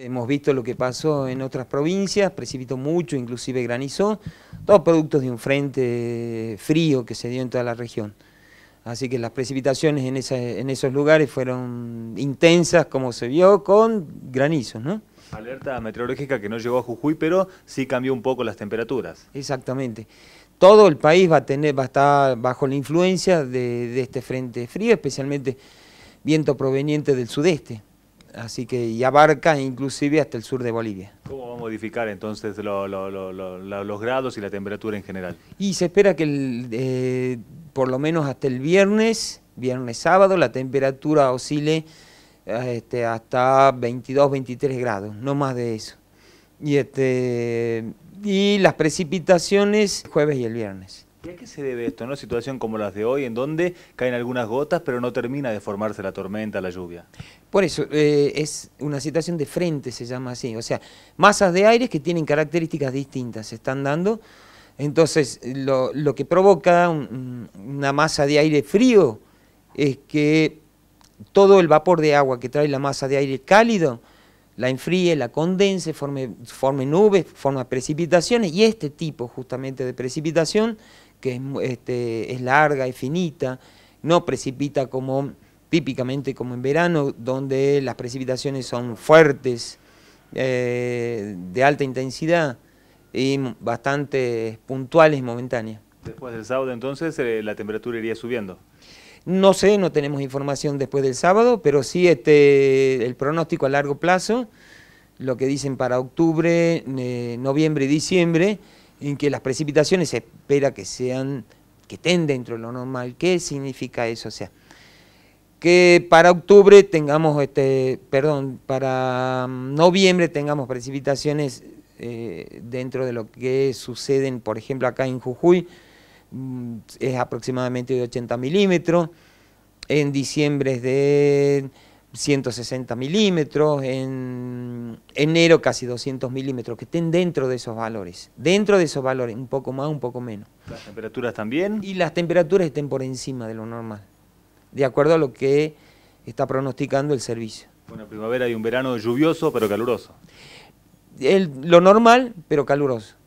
Hemos visto lo que pasó en otras provincias, precipitó mucho, inclusive granizó, todos productos de un frente frío que se dio en toda la región. Así que las precipitaciones en, en esos lugares fueron intensas, como se vio, con granizos, ¿no? Alerta meteorológica que no llegó a Jujuy, pero sí cambió un poco las temperaturas. Exactamente. Todo el país va a, tener, va a estar bajo la influencia de, de este frente frío, especialmente viento proveniente del sudeste así que abarca inclusive hasta el sur de Bolivia. ¿Cómo va a modificar entonces los grados y la temperatura en general? Y se espera que eh, por lo menos hasta el viernes, viernes sábado, la temperatura oscile eh, este, hasta 22, 23 grados, no más de eso. Y, este, y las precipitaciones jueves y el viernes. ¿Y a qué se debe esto? ¿Una situación como las de hoy, en donde caen algunas gotas, pero no termina de formarse la tormenta, la lluvia? Por eso, eh, es una situación de frente, se llama así. O sea, masas de aire que tienen características distintas se están dando. Entonces, lo, que provoca una masa de aire frío es que todo el vapor de agua que trae la masa de aire cálido la enfríe, la condense, forme, forme nubes, forma precipitaciones y este tipo justamente de precipitación que es, este, es larga, y finita, no precipita como típicamente como en verano, donde las precipitaciones son fuertes, eh, de alta intensidad y bastante puntuales y momentáneas. Después del sábado entonces eh, la temperatura iría subiendo. No sé, no tenemos información después del sábado, pero sí este, el pronóstico a largo plazo, lo que dicen para octubre, eh, noviembre y diciembre, en que las precipitaciones se espera que sean, que estén dentro de lo normal. ¿Qué significa eso? O sea, que para octubre tengamos, este, perdón, para mm, noviembre tengamos precipitaciones eh, dentro de lo que suceden, por ejemplo, acá en Jujuy, mm, es aproximadamente de 80 milímetros, en diciembre es de 160 milímetros, en enero casi 200 milímetros, que estén dentro de esos valores, dentro de esos valores, un poco más, un poco menos. ¿Las temperaturas también? Y las temperaturas estén por encima de lo normal, de acuerdo a lo que está pronosticando el servicio. Una primavera y un verano lluvioso pero caluroso. lo normal pero caluroso.